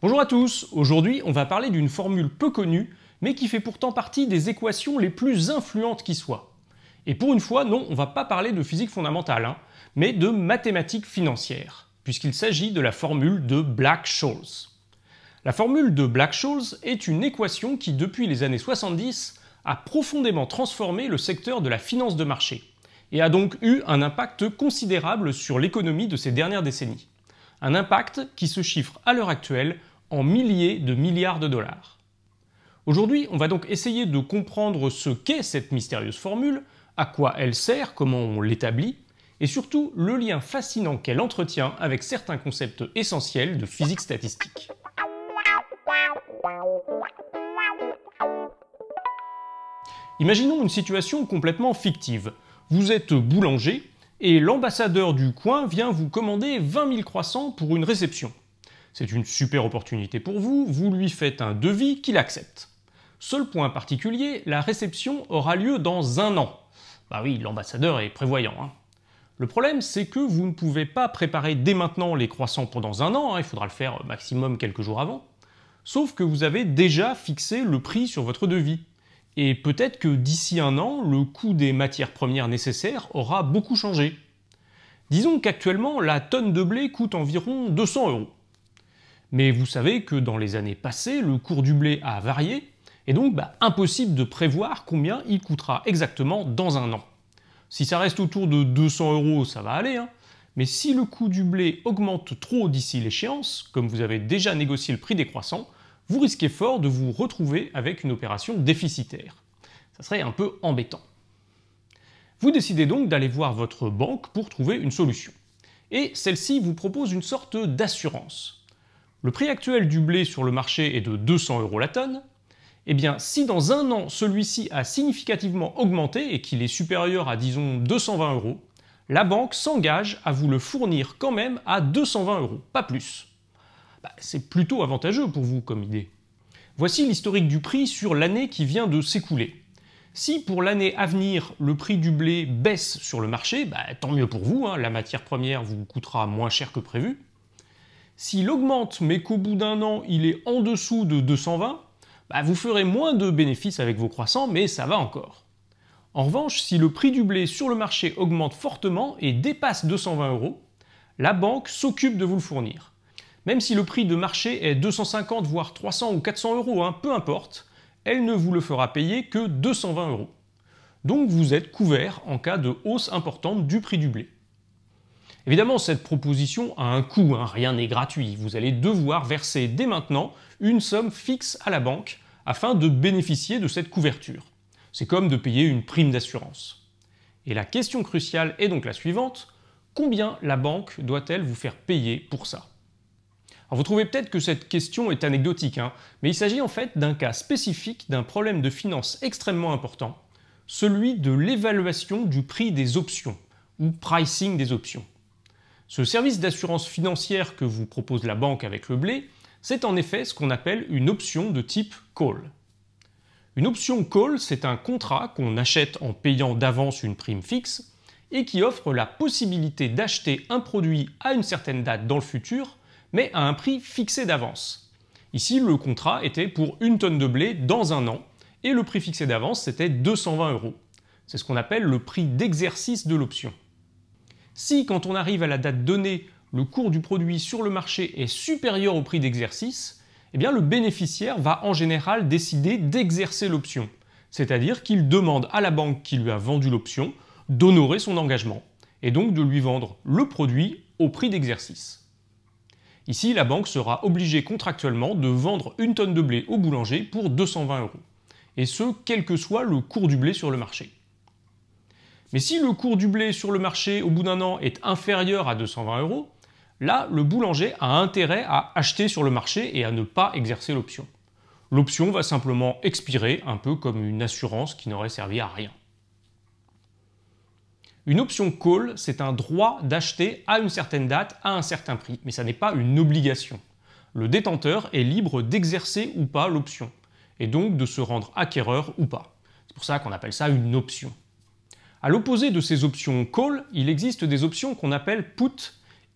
Bonjour à tous, aujourd'hui on va parler d'une formule peu connue, mais qui fait pourtant partie des équations les plus influentes qui soient. Et pour une fois, non, on va pas parler de physique fondamentale, hein, mais de mathématiques financières, puisqu'il s'agit de la formule de Black-Scholes. La formule de Black-Scholes est une équation qui, depuis les années 70, a profondément transformé le secteur de la finance de marché, et a donc eu un impact considérable sur l'économie de ces dernières décennies un impact qui se chiffre à l'heure actuelle en milliers de milliards de dollars. Aujourd'hui, on va donc essayer de comprendre ce qu'est cette mystérieuse formule, à quoi elle sert, comment on l'établit, et surtout le lien fascinant qu'elle entretient avec certains concepts essentiels de physique statistique. Imaginons une situation complètement fictive. Vous êtes boulanger et l'ambassadeur du coin vient vous commander 20 000 croissants pour une réception. C'est une super opportunité pour vous, vous lui faites un devis qu'il accepte. Seul point particulier, la réception aura lieu dans un an. Bah oui, l'ambassadeur est prévoyant. Hein. Le problème, c'est que vous ne pouvez pas préparer dès maintenant les croissants pour dans un an, hein. il faudra le faire maximum quelques jours avant. Sauf que vous avez déjà fixé le prix sur votre devis. Et peut-être que d'ici un an, le coût des matières premières nécessaires aura beaucoup changé. Disons qu'actuellement, la tonne de blé coûte environ 200 euros. Mais vous savez que dans les années passées, le cours du blé a varié, et donc bah, impossible de prévoir combien il coûtera exactement dans un an. Si ça reste autour de 200 euros, ça va aller, hein. mais si le coût du blé augmente trop d'ici l'échéance, comme vous avez déjà négocié le prix des croissants, vous risquez fort de vous retrouver avec une opération déficitaire. Ça serait un peu embêtant. Vous décidez donc d'aller voir votre banque pour trouver une solution. Et celle-ci vous propose une sorte d'assurance le prix actuel du blé sur le marché est de 200 euros la tonne, eh bien, si dans un an celui-ci a significativement augmenté et qu'il est supérieur à disons 220 euros, la banque s'engage à vous le fournir quand même à 220 euros, pas plus. Bah, c'est plutôt avantageux pour vous comme idée. Voici l'historique du prix sur l'année qui vient de s'écouler. Si pour l'année à venir le prix du blé baisse sur le marché, bah, tant mieux pour vous, hein. la matière première vous coûtera moins cher que prévu. S'il augmente, mais qu'au bout d'un an, il est en dessous de 220, bah, vous ferez moins de bénéfices avec vos croissants, mais ça va encore. En revanche, si le prix du blé sur le marché augmente fortement et dépasse 220 euros, la banque s'occupe de vous le fournir. Même si le prix de marché est 250 voire 300 ou 400 euros, hein, peu importe, elle ne vous le fera payer que 220 euros. Donc vous êtes couvert en cas de hausse importante du prix du blé. Évidemment, cette proposition a un coût, hein. rien n'est gratuit. Vous allez devoir verser dès maintenant une somme fixe à la banque afin de bénéficier de cette couverture. C'est comme de payer une prime d'assurance. Et la question cruciale est donc la suivante, combien la banque doit-elle vous faire payer pour ça vous trouvez peut-être que cette question est anecdotique, hein, mais il s'agit en fait d'un cas spécifique d'un problème de finance extrêmement important, celui de l'évaluation du prix des options, ou pricing des options. Ce service d'assurance financière que vous propose la banque avec le blé, c'est en effet ce qu'on appelle une option de type call. Une option call, c'est un contrat qu'on achète en payant d'avance une prime fixe et qui offre la possibilité d'acheter un produit à une certaine date dans le futur, mais à un prix fixé d'avance. Ici, le contrat était pour une tonne de blé dans un an, et le prix fixé d'avance, c'était 220 euros. C'est ce qu'on appelle le prix d'exercice de l'option. Si, quand on arrive à la date donnée, le cours du produit sur le marché est supérieur au prix d'exercice, eh bien le bénéficiaire va en général décider d'exercer l'option, c'est-à-dire qu'il demande à la banque qui lui a vendu l'option d'honorer son engagement, et donc de lui vendre le produit au prix d'exercice. Ici, la banque sera obligée contractuellement de vendre une tonne de blé au boulanger pour 220 euros, et ce, quel que soit le cours du blé sur le marché. Mais si le cours du blé sur le marché au bout d'un an est inférieur à 220 euros, là, le boulanger a intérêt à acheter sur le marché et à ne pas exercer l'option. L'option va simplement expirer, un peu comme une assurance qui n'aurait servi à rien. Une option call, c'est un droit d'acheter à une certaine date, à un certain prix, mais ça n'est pas une obligation. Le détenteur est libre d'exercer ou pas l'option, et donc de se rendre acquéreur ou pas. C'est pour ça qu'on appelle ça une option. À l'opposé de ces options call, il existe des options qu'on appelle put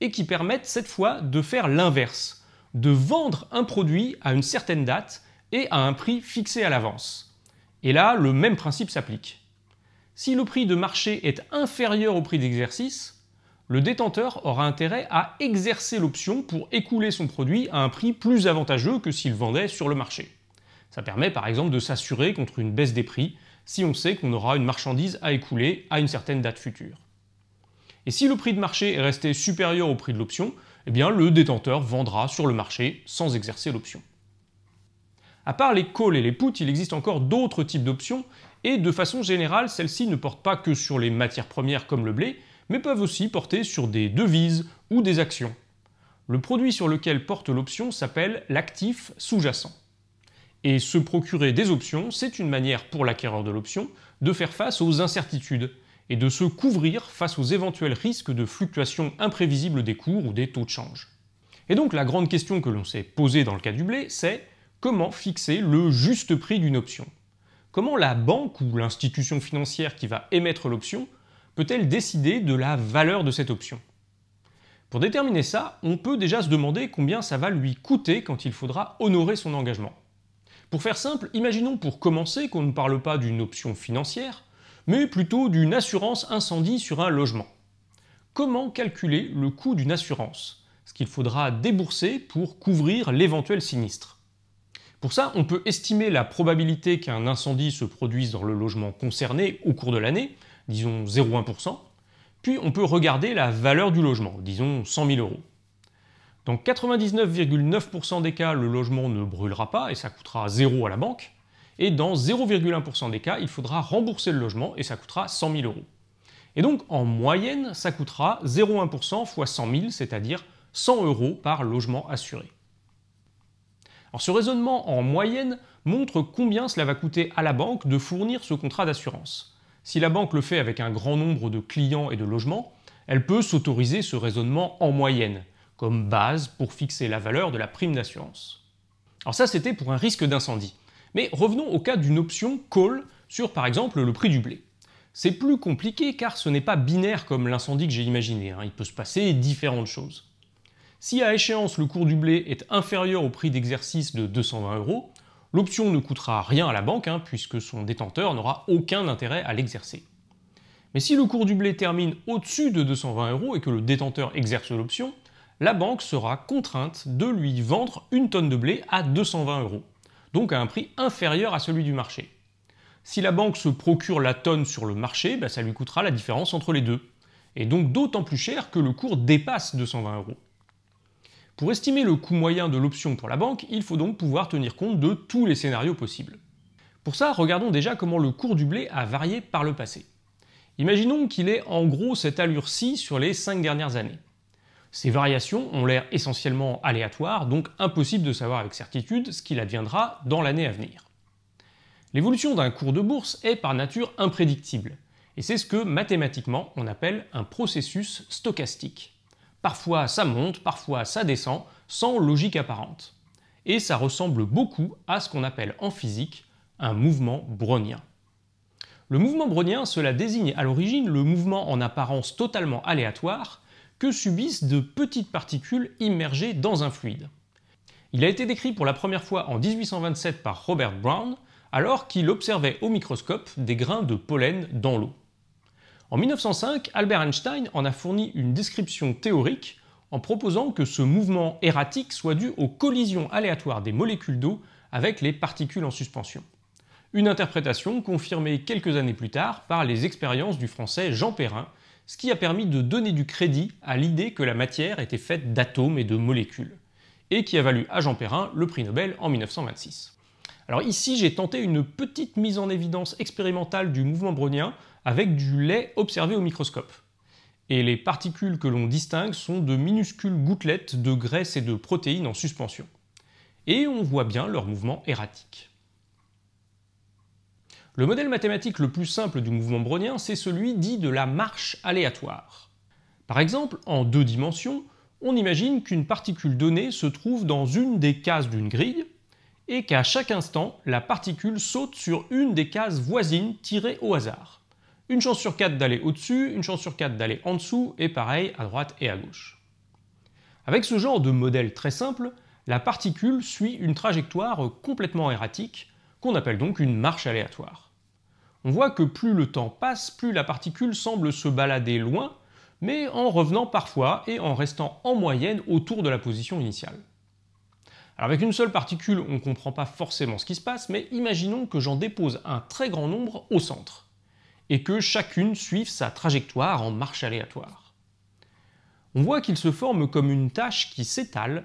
et qui permettent cette fois de faire l'inverse, de vendre un produit à une certaine date et à un prix fixé à l'avance. Et là, le même principe s'applique. Si le prix de marché est inférieur au prix d'exercice, le détenteur aura intérêt à exercer l'option pour écouler son produit à un prix plus avantageux que s'il vendait sur le marché. Ça permet par exemple de s'assurer contre une baisse des prix si on sait qu'on aura une marchandise à écouler à une certaine date future. Et si le prix de marché est resté supérieur au prix de l'option, eh bien le détenteur vendra sur le marché sans exercer l'option. À part les calls et les puts, il existe encore d'autres types d'options, et de façon générale, celles-ci ne portent pas que sur les matières premières comme le blé, mais peuvent aussi porter sur des devises ou des actions. Le produit sur lequel porte l'option s'appelle l'actif sous-jacent. Et se procurer des options, c'est une manière pour l'acquéreur de l'option de faire face aux incertitudes et de se couvrir face aux éventuels risques de fluctuations imprévisibles des cours ou des taux de change. Et donc la grande question que l'on s'est posée dans le cas du blé, c'est comment fixer le juste prix d'une option Comment la banque ou l'institution financière qui va émettre l'option peut-elle décider de la valeur de cette option Pour déterminer ça, on peut déjà se demander combien ça va lui coûter quand il faudra honorer son engagement. Pour faire simple, imaginons pour commencer qu'on ne parle pas d'une option financière, mais plutôt d'une assurance incendie sur un logement. Comment calculer le coût d'une assurance Ce qu'il faudra débourser pour couvrir l'éventuel sinistre. Pour ça, on peut estimer la probabilité qu'un incendie se produise dans le logement concerné au cours de l'année, disons 0,1%, puis on peut regarder la valeur du logement, disons 100 000 euros. Dans 99,9% des cas, le logement ne brûlera pas et ça coûtera zéro à la banque. Et dans 0,1% des cas, il faudra rembourser le logement et ça coûtera 100 000 euros. Et donc, en moyenne, ça coûtera 0,1% x 100 000, c'est-à-dire 100 euros par logement assuré. Alors, ce raisonnement en moyenne montre combien cela va coûter à la banque de fournir ce contrat d'assurance. Si la banque le fait avec un grand nombre de clients et de logements, elle peut s'autoriser ce raisonnement en moyenne, comme base pour fixer la valeur de la prime d'assurance. Alors ça, c'était pour un risque d'incendie. Mais revenons au cas d'une option call sur par exemple le prix du blé. C'est plus compliqué car ce n'est pas binaire comme l'incendie que j'ai imaginé, hein. il peut se passer différentes choses. Si à échéance le cours du blé est inférieur au prix d'exercice de 220 euros, l'option ne coûtera rien à la banque hein, puisque son détenteur n'aura aucun intérêt à l'exercer. Mais si le cours du blé termine au-dessus de 220 euros et que le détenteur exerce l'option, la banque sera contrainte de lui vendre une tonne de blé à 220 euros, donc à un prix inférieur à celui du marché. Si la banque se procure la tonne sur le marché, bah, ça lui coûtera la différence entre les deux, et donc d'autant plus cher que le cours dépasse 220 euros. Pour estimer le coût moyen de l'option pour la banque, il faut donc pouvoir tenir compte de tous les scénarios possibles. Pour ça, regardons déjà comment le cours du blé a varié par le passé. Imaginons qu'il ait en gros cette allure-ci sur les 5 dernières années. Ces variations ont l'air essentiellement aléatoires, donc impossible de savoir avec certitude ce qu'il adviendra dans l'année à venir. L'évolution d'un cours de bourse est par nature imprédictible, et c'est ce que mathématiquement on appelle un processus stochastique. Parfois ça monte, parfois ça descend, sans logique apparente. Et ça ressemble beaucoup à ce qu'on appelle en physique un mouvement brownien. Le mouvement brownien, cela désigne à l'origine le mouvement en apparence totalement aléatoire que subissent de petites particules immergées dans un fluide. Il a été décrit pour la première fois en 1827 par Robert Brown, alors qu'il observait au microscope des grains de pollen dans l'eau. En 1905, Albert Einstein en a fourni une description théorique en proposant que ce mouvement erratique soit dû aux collisions aléatoires des molécules d'eau avec les particules en suspension. Une interprétation confirmée quelques années plus tard par les expériences du français Jean Perrin, ce qui a permis de donner du crédit à l'idée que la matière était faite d'atomes et de molécules, et qui a valu à Jean Perrin le prix Nobel en 1926. Alors ici, j'ai tenté une petite mise en évidence expérimentale du mouvement brownien avec du lait observé au microscope. Et les particules que l'on distingue sont de minuscules gouttelettes de graisse et de protéines en suspension. Et on voit bien leur mouvement erratique. Le modèle mathématique le plus simple du mouvement brownien, c'est celui dit de la marche aléatoire. Par exemple, en deux dimensions, on imagine qu'une particule donnée se trouve dans une des cases d'une grille, et qu'à chaque instant, la particule saute sur une des cases voisines tirées au hasard. Une chance sur quatre d'aller au-dessus, une chance sur quatre d'aller en dessous, et pareil à droite et à gauche. Avec ce genre de modèle très simple, la particule suit une trajectoire complètement erratique, qu'on appelle donc une marche aléatoire. On voit que plus le temps passe, plus la particule semble se balader loin, mais en revenant parfois et en restant en moyenne autour de la position initiale. Alors avec une seule particule, on ne comprend pas forcément ce qui se passe, mais imaginons que j'en dépose un très grand nombre au centre, et que chacune suive sa trajectoire en marche aléatoire. On voit qu'il se forme comme une tâche qui s'étale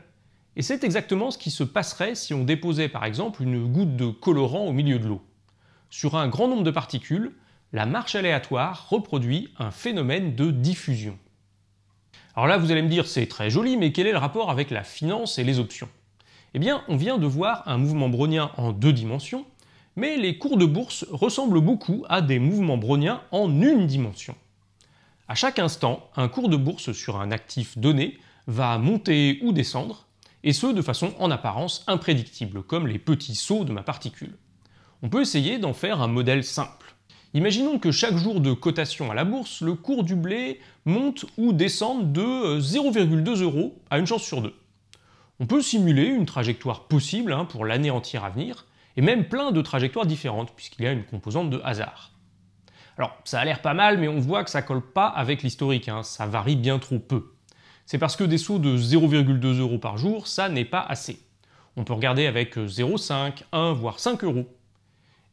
et c'est exactement ce qui se passerait si on déposait par exemple une goutte de colorant au milieu de l'eau. Sur un grand nombre de particules, la marche aléatoire reproduit un phénomène de diffusion. Alors là, vous allez me dire, c'est très joli, mais quel est le rapport avec la finance et les options Eh bien, on vient de voir un mouvement brownien en deux dimensions, mais les cours de bourse ressemblent beaucoup à des mouvements browniens en une dimension. À chaque instant, un cours de bourse sur un actif donné va monter ou descendre, et ce de façon en apparence imprédictible, comme les petits sauts de ma particule. On peut essayer d'en faire un modèle simple. Imaginons que chaque jour de cotation à la bourse, le cours du blé monte ou descende de 0,2 euh, euros à une chance sur deux. On peut simuler une trajectoire possible hein, pour l'année entière à venir, et même plein de trajectoires différentes, puisqu'il y a une composante de hasard. Alors, ça a l'air pas mal, mais on voit que ça colle pas avec l'historique, hein. ça varie bien trop peu c'est parce que des sauts de 0,2 euros par jour, ça n'est pas assez. On peut regarder avec 0,5, euh, 1, voire 5 euros.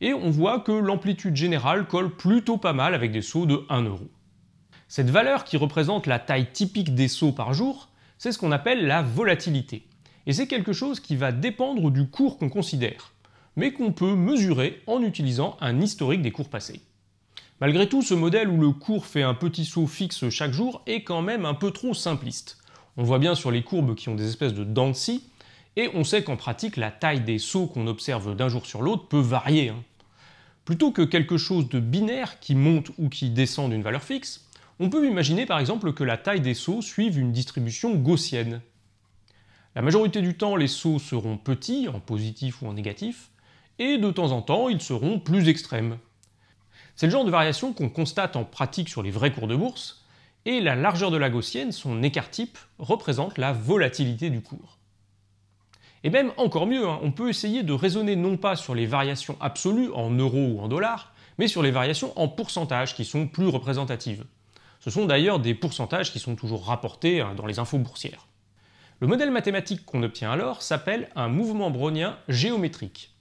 Et on voit que l'amplitude générale colle plutôt pas mal avec des sauts de 1 euro. Cette valeur qui représente la taille typique des sauts par jour, c'est ce qu'on appelle la volatilité. Et c'est quelque chose qui va dépendre du cours qu'on considère, mais qu'on peut mesurer en utilisant un historique des cours passés. Malgré tout, ce modèle où le cours fait un petit saut fixe chaque jour est quand même un peu trop simpliste. On voit bien sur les courbes qui ont des espèces de dents et on sait qu'en pratique, la taille des sauts qu'on observe d'un jour sur l'autre peut varier. Hein. Plutôt que quelque chose de binaire qui monte ou qui descend d'une valeur fixe, on peut imaginer par exemple que la taille des sauts suive une distribution gaussienne. La majorité du temps, les sauts seront petits, en positif ou en négatif, et de temps en temps, ils seront plus extrêmes. C'est le genre de variation qu'on constate en pratique sur les vrais cours de bourse, et la largeur de la gaussienne, son écart type, représente la volatilité du cours. Et même encore mieux, hein, on peut essayer de raisonner non pas sur les variations absolues en euros ou en dollars, mais sur les variations en pourcentage qui sont plus représentatives. Ce sont d'ailleurs des pourcentages qui sont toujours rapportés hein, dans les infos boursières. Le modèle mathématique qu'on obtient alors s'appelle un mouvement brownien géométrique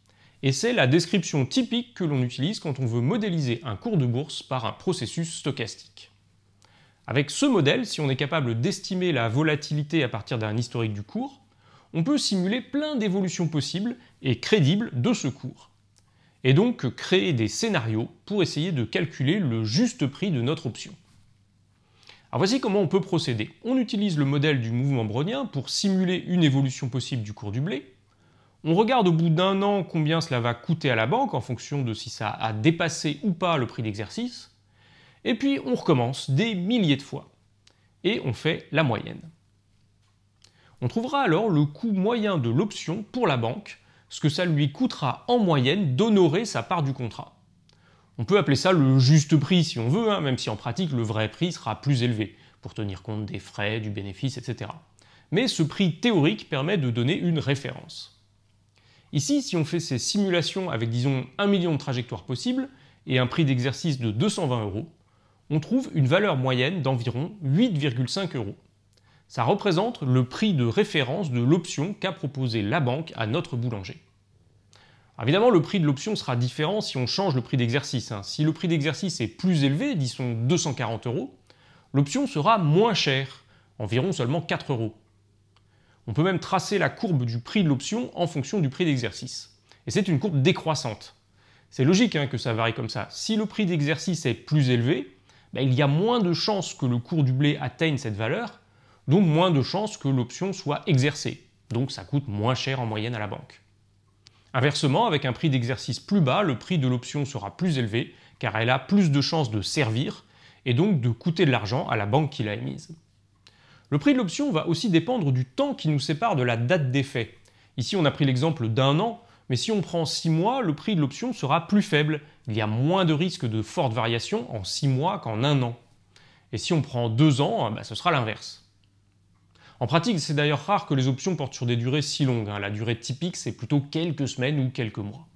et c'est la description typique que l'on utilise quand on veut modéliser un cours de bourse par un processus stochastique. Avec ce modèle, si on est capable d'estimer la volatilité à partir d'un historique du cours, on peut simuler plein d'évolutions possibles et crédibles de ce cours, et donc créer des scénarios pour essayer de calculer le juste prix de notre option. Alors voici comment on peut procéder. On utilise le modèle du mouvement brownien pour simuler une évolution possible du cours du blé, on regarde au bout d'un an combien cela va coûter à la banque en fonction de si ça a dépassé ou pas le prix d'exercice. Et puis on recommence des milliers de fois. Et on fait la moyenne. On trouvera alors le coût moyen de l'option pour la banque, ce que ça lui coûtera en moyenne d'honorer sa part du contrat. On peut appeler ça le juste prix si on veut, hein, même si en pratique le vrai prix sera plus élevé, pour tenir compte des frais, du bénéfice, etc. Mais ce prix théorique permet de donner une référence. Ici, si on fait ces simulations avec, disons, 1 million de trajectoires possibles et un prix d'exercice de 220 euros, on trouve une valeur moyenne d'environ 8,5 euros. Ça représente le prix de référence de l'option qu'a proposée la banque à notre boulanger. évidemment, le prix de l'option sera différent si on change le prix d'exercice. Hein. Si le prix d'exercice est plus élevé, disons 240 euros, l'option sera moins chère, environ seulement 4 euros. On peut même tracer la courbe du prix de l'option en fonction du prix d'exercice. Et c'est une courbe décroissante. C'est logique hein, que ça varie comme ça. Si le prix d'exercice est plus élevé, ben, il y a moins de chances que le cours du blé atteigne cette valeur, donc moins de chances que l'option soit exercée. Donc ça coûte moins cher en moyenne à la banque. Inversement, avec un prix d'exercice plus bas, le prix de l'option sera plus élevé, car elle a plus de chances de servir, et donc de coûter de l'argent à la banque qui l'a émise. Le prix de l'option va aussi dépendre du temps qui nous sépare de la date d'effet. Ici, on a pris l'exemple d'un an, mais si on prend 6 mois, le prix de l'option sera plus faible. Il y a moins de risque de fortes variations en six mois qu'en un an. Et si on prend deux ans, ah bah, ce sera l'inverse. En pratique, c'est d'ailleurs rare que les options portent sur des durées si longues. Hein. La durée typique, c'est plutôt quelques semaines ou quelques mois.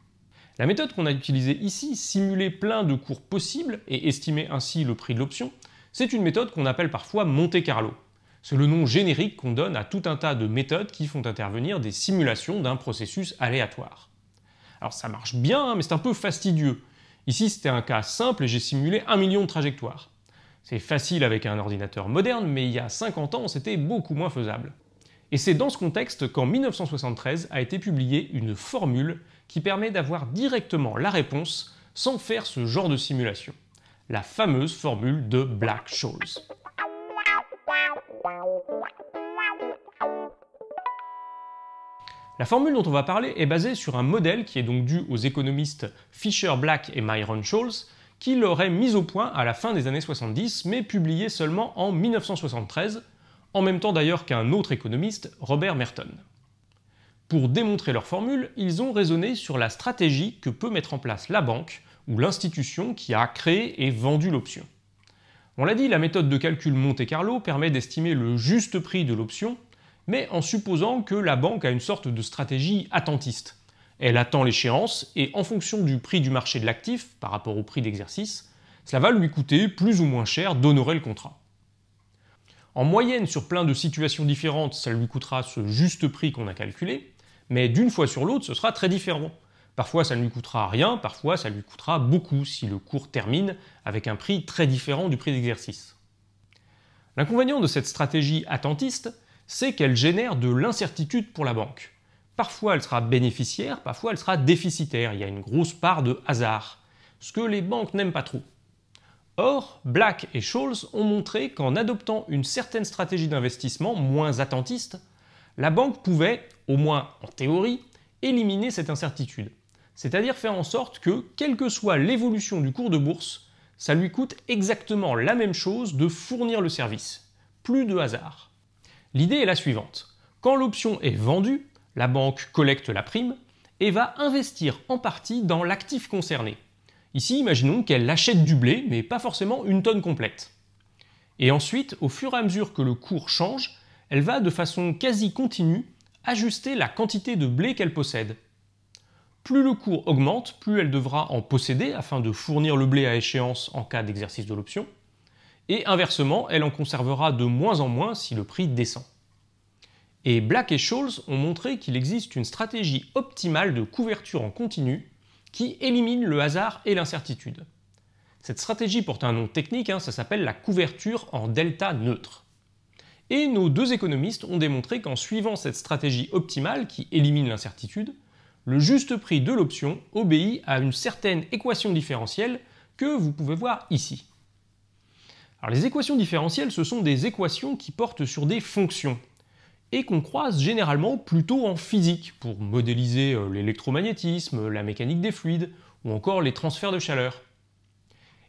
La méthode qu'on a utilisée ici, simuler plein de cours possibles et estimer ainsi le prix de l'option, c'est une méthode qu'on appelle parfois Monte Carlo. C'est le nom générique qu'on donne à tout un tas de méthodes qui font intervenir des simulations d'un processus aléatoire. Alors ça marche bien, hein, mais c'est un peu fastidieux. Ici, c'était un cas simple et j'ai simulé un million de trajectoires. C'est facile avec un ordinateur moderne, mais il y a 50 ans, c'était beaucoup moins faisable. Et c'est dans ce contexte qu'en 1973 a été publiée une formule qui permet d'avoir directement la réponse','///////////////////////////////////////////////////////////////////////////////////////////////////////////////////////////////////////////////////////////////////////////////////////////////////////////////////////////////////////////////////////////////////////////////////////////////////////////////////////////////////////////////////////////////////////////////////////// sans faire ce genre de de simulation. La fameuse formule Black la formule dont on va parler est basée sur un modèle qui est donc dû aux économistes Fisher Black et Myron Scholes, qui l'auraient mis au point à la fin des années 70, mais publié seulement en 1973, en même temps d'ailleurs qu'un autre économiste, Robert Merton. Pour démontrer leur formule, ils ont raisonné sur la stratégie que peut mettre en place la banque ou l'institution qui a créé et vendu l'option. On l'a dit, la méthode de calcul Monte-Carlo permet d'estimer le juste prix de l'option, mais en supposant que la banque a une sorte de stratégie attentiste. Elle attend l'échéance et en fonction du prix du marché de l'actif par rapport au prix d'exercice, cela va lui coûter plus ou moins cher d'honorer le contrat. En moyenne, sur plein de situations différentes, ça lui coûtera ce juste prix qu'on a calculé, mais d'une fois sur l'autre, ce sera très différent. Parfois, ça ne lui coûtera rien, parfois, ça lui coûtera beaucoup si le cours termine avec un prix très différent du prix d'exercice. L'inconvénient de cette stratégie attentiste, c'est qu'elle génère de l'incertitude pour la banque. Parfois, elle sera bénéficiaire, parfois, elle sera déficitaire. Il y a une grosse part de hasard, ce que les banques n'aiment pas trop. Or, Black et Scholes ont montré qu'en adoptant une certaine stratégie d'investissement moins attentiste, la banque pouvait, au moins en théorie, éliminer cette incertitude c'est-à-dire faire en sorte que, quelle que soit l'évolution du cours de bourse, ça lui coûte exactement la même chose de fournir le service. Plus de hasard. L'idée est la suivante. Quand l'option est vendue, la banque collecte la prime et va investir en partie dans l'actif concerné. Ici, imaginons qu'elle achète du blé, mais pas forcément une tonne complète. Et ensuite, au fur et à mesure que le cours change, elle va de façon quasi continue ajuster la quantité de blé qu'elle possède, plus le cours augmente, plus elle devra en posséder afin de fournir le blé à échéance en cas d'exercice de l'option, et inversement, elle en conservera de moins en moins si le prix descend. Et Black et Scholes ont montré qu'il existe une stratégie optimale de couverture en continu qui élimine le hasard et l'incertitude. Cette stratégie porte un nom technique, hein, ça s'appelle la couverture en delta neutre. Et nos deux économistes ont démontré qu'en suivant cette stratégie optimale qui élimine l'incertitude, le juste prix de l'option obéit à une certaine équation différentielle que vous pouvez voir ici. Alors les équations différentielles, ce sont des équations qui portent sur des fonctions et qu'on croise généralement plutôt en physique pour modéliser euh, l'électromagnétisme, la mécanique des fluides ou encore les transferts de chaleur.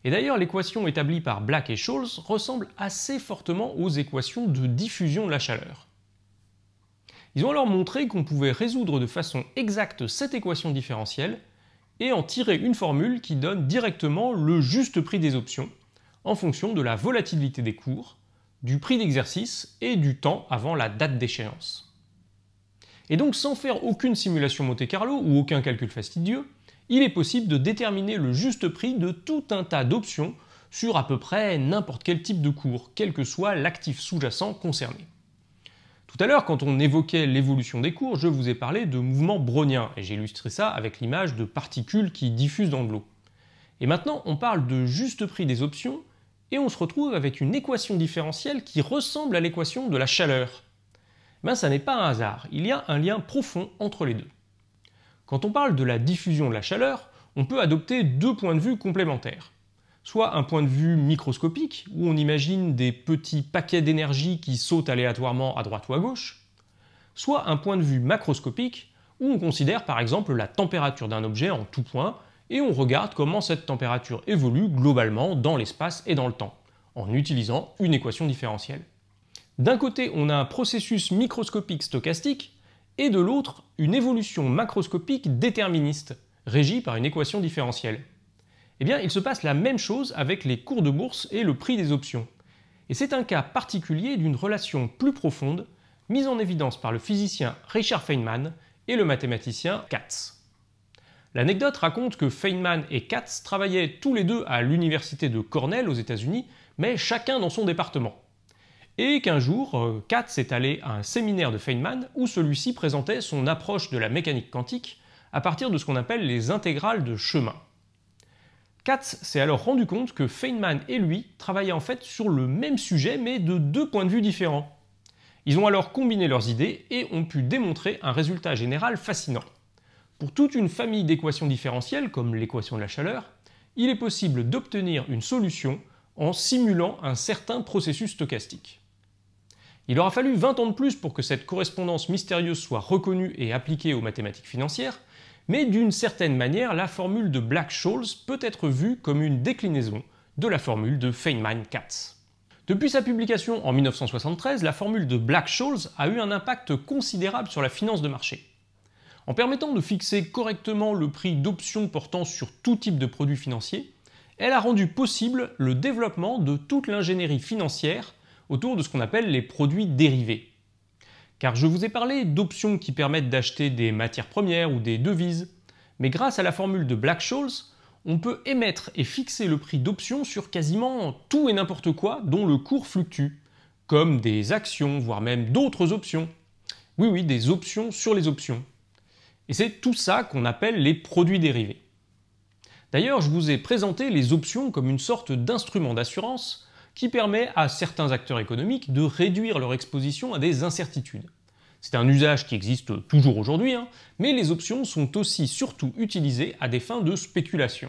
Et d'ailleurs, l'équation établie par Black et Scholes ressemble assez fortement aux équations de diffusion de la chaleur. Ils ont alors montré qu'on pouvait résoudre de façon exacte cette équation différentielle et en tirer une formule qui donne directement le juste prix des options en fonction de la volatilité des cours, du prix d'exercice et du temps avant la date d'échéance. Et donc sans faire aucune simulation Monte Carlo ou aucun calcul fastidieux, il est possible de déterminer le juste prix de tout un tas d'options sur à peu près n'importe quel type de cours, quel que soit l'actif sous-jacent concerné. Tout à l'heure, quand on évoquait l'évolution des cours, je vous ai parlé de mouvement brownien, et j'ai illustré ça avec l'image de particules qui diffusent dans l'eau. Et maintenant, on parle de juste prix des options, et on se retrouve avec une équation différentielle qui ressemble à l'équation de la chaleur. Mais ben, ça n'est pas un hasard, il y a un lien profond entre les deux. Quand on parle de la diffusion de la chaleur, on peut adopter deux points de vue complémentaires soit un point de vue microscopique, où on imagine des petits paquets d'énergie qui sautent aléatoirement à droite ou à gauche, soit un point de vue macroscopique, où on considère par exemple la température d'un objet en tout point, et on regarde comment cette température évolue globalement dans l'espace et dans le temps, en utilisant une équation différentielle. D'un côté, on a un processus microscopique stochastique, et de l'autre, une évolution macroscopique déterministe, régie par une équation différentielle. Eh bien, il se passe la même chose avec les cours de bourse et le prix des options. Et c'est un cas particulier d'une relation plus profonde, mise en évidence par le physicien Richard Feynman et le mathématicien Katz. L'anecdote raconte que Feynman et Katz travaillaient tous les deux à l'université de Cornell aux États-Unis, mais chacun dans son département. Et qu'un jour, euh, Katz est allé à un séminaire de Feynman où celui-ci présentait son approche de la mécanique quantique à partir de ce qu'on appelle les intégrales de chemin. Katz s'est alors rendu compte que Feynman et lui travaillaient en fait sur le même sujet mais de deux points de vue différents. Ils ont alors combiné leurs idées et ont pu démontrer un résultat général fascinant. Pour toute une famille d'équations différentielles, comme l'équation de la chaleur, il est possible d'obtenir une solution en simulant un certain processus stochastique. Il aura fallu 20 ans de plus pour que cette correspondance mystérieuse soit reconnue et appliquée aux mathématiques financières, mais d'une certaine manière, la formule de Black-Scholes peut être vue comme une déclinaison de la formule de Feynman-Katz. Depuis sa publication en 1973, la formule de Black-Scholes a eu un impact considérable sur la finance de marché. En permettant de fixer correctement le prix d'options portant sur tout type de produits financiers, elle a rendu possible le développement de toute l'ingénierie financière autour de ce qu'on appelle les produits dérivés. Car je vous ai parlé d'options qui permettent d'acheter des matières premières ou des devises, mais grâce à la formule de Black-Scholes, on peut émettre et fixer le prix d'options sur quasiment tout et n'importe quoi dont le cours fluctue, comme des actions, voire même d'autres options. Oui, oui, des options sur les options. Et c'est tout ça qu'on appelle les produits dérivés. D'ailleurs, je vous ai présenté les options comme une sorte d'instrument d'assurance qui permet à certains acteurs économiques de réduire leur exposition à des incertitudes. C'est un usage qui existe toujours aujourd'hui, hein, mais les options sont aussi surtout utilisées à des fins de spéculation.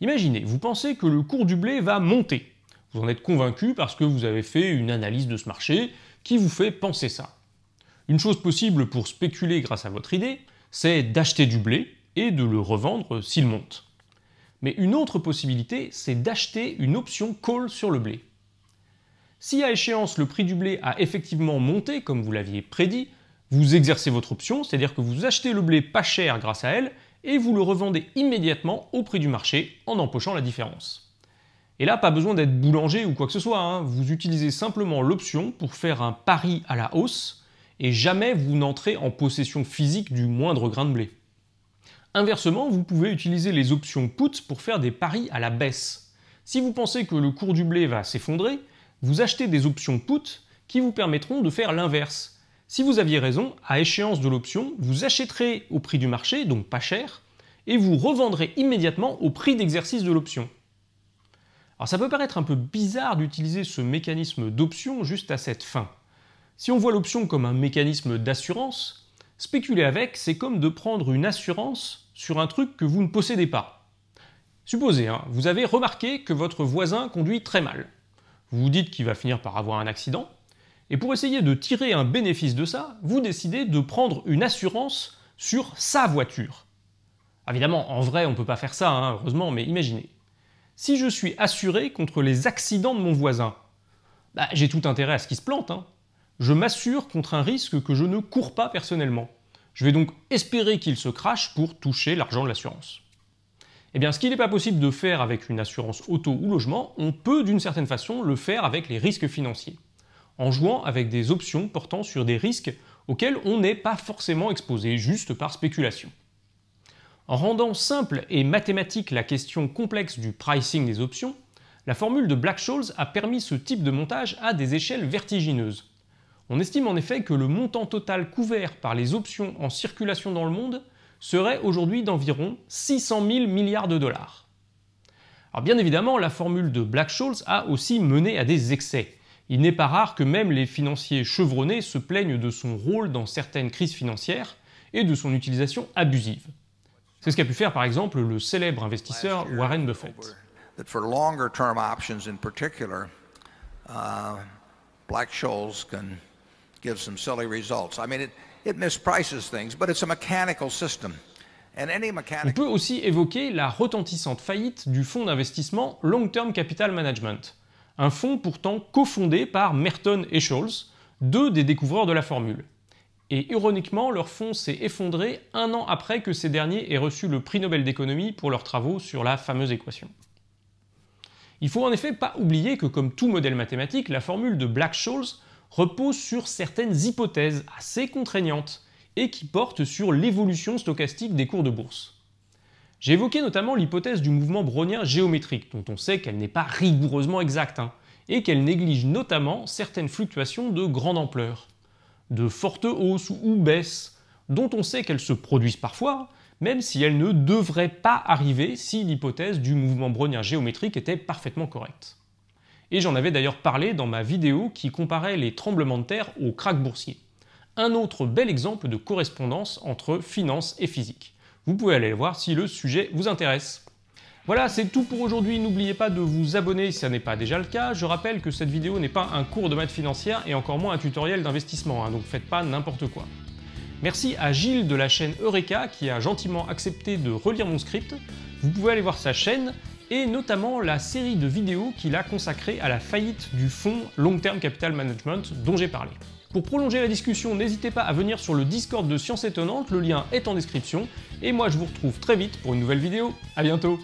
Imaginez, vous pensez que le cours du blé va monter. Vous en êtes convaincu parce que vous avez fait une analyse de ce marché qui vous fait penser ça. Une chose possible pour spéculer grâce à votre idée, c'est d'acheter du blé et de le revendre s'il monte. Mais une autre possibilité, c'est d'acheter une option call sur le blé. Si à échéance le prix du blé a effectivement monté, comme vous l'aviez prédit, vous exercez votre option, c'est-à-dire que vous achetez le blé pas cher grâce à elle, et vous le revendez immédiatement au prix du marché en empochant la différence. Et là, pas besoin d'être boulanger ou quoi que ce soit, hein. vous utilisez simplement l'option pour faire un pari à la hausse, et jamais vous n'entrez en possession physique du moindre grain de blé. Inversement, vous pouvez utiliser les options put pour faire des paris à la baisse. Si vous pensez que le cours du blé va s'effondrer, vous achetez des options put qui vous permettront de faire l'inverse. Si vous aviez raison, à échéance de l'option, vous achèterez au prix du marché, donc pas cher, et vous revendrez immédiatement au prix d'exercice de l'option. Alors ça peut paraître un peu bizarre d'utiliser ce mécanisme d'option juste à cette fin. Si on voit l'option comme un mécanisme d'assurance, Spéculer avec, c'est comme de prendre une assurance sur un truc que vous ne possédez pas. Supposez, hein, vous avez remarqué que votre voisin conduit très mal. Vous vous dites qu'il va finir par avoir un accident, et pour essayer de tirer un bénéfice de ça, vous décidez de prendre une assurance sur sa voiture. Évidemment, en vrai, on ne peut pas faire ça, hein, heureusement, mais imaginez. Si je suis assuré contre les accidents de mon voisin, bah, j'ai tout intérêt à ce qu'il se plante. Hein je m'assure contre un risque que je ne cours pas personnellement. Je vais donc espérer qu'il se crache pour toucher l'argent de l'assurance. Eh bien, ce qu'il n'est pas possible de faire avec une assurance auto ou logement, on peut d'une certaine façon le faire avec les risques financiers, en jouant avec des options portant sur des risques auxquels on n'est pas forcément exposé juste par spéculation. En rendant simple et mathématique la question complexe du pricing des options, la formule de Black-Scholes a permis ce type de montage à des échelles vertigineuses, on estime en effet que le montant total couvert par les options en circulation dans le monde serait aujourd'hui d'environ 600 000 milliards de dollars. Alors bien évidemment, la formule de Black-Scholes a aussi mené à des excès. Il n'est pas rare que même les financiers chevronnés se plaignent de son rôle dans certaines crises financières et de son utilisation abusive. C'est ce qu'a pu faire par exemple le célèbre investisseur Warren Buffett. I mean, it, misprices things, but it's a mechanical system. On peut aussi évoquer la retentissante faillite du fonds d'investissement Long Term Capital Management, un fonds pourtant cofondé par Merton et Scholes, deux des découvreurs de la formule. Et ironiquement, leur fonds s'est effondré un an après que ces derniers aient reçu le prix Nobel d'économie pour leurs travaux sur la fameuse équation. Il faut en effet pas oublier que comme tout modèle mathématique, la formule de Black-Scholes repose sur certaines hypothèses assez contraignantes et qui portent sur l'évolution stochastique des cours de bourse. J'ai évoqué notamment l'hypothèse du mouvement brownien géométrique, dont on sait qu'elle n'est pas rigoureusement exacte, hein, et qu'elle néglige notamment certaines fluctuations de grande ampleur, de fortes hausses ou baisses, dont on sait qu'elles se produisent parfois, même si elles ne devraient pas arriver si l'hypothèse du mouvement brownien géométrique était parfaitement correcte. Et j'en avais d'ailleurs parlé dans ma vidéo qui comparait les tremblements de terre aux craques boursiers. Un autre bel exemple de correspondance entre finance et physique. Vous pouvez aller le voir si le sujet vous intéresse. Voilà, c'est tout pour aujourd'hui. N'oubliez pas de vous abonner si ce n'est pas déjà le cas. Je rappelle que cette vidéo n'est pas un cours de maths financière et encore moins un tutoriel d'investissement, hein, donc faites pas n'importe quoi. Merci à Gilles de la chaîne Eureka qui a gentiment accepté de relire mon script. Vous pouvez aller voir sa chaîne, et notamment la série de vidéos qu'il a consacrée à la faillite du fonds Long Term Capital Management dont j'ai parlé. Pour prolonger la discussion, n'hésitez pas à venir sur le Discord de Sciences Étonnantes. le lien est en description, et moi je vous retrouve très vite pour une nouvelle vidéo. À bientôt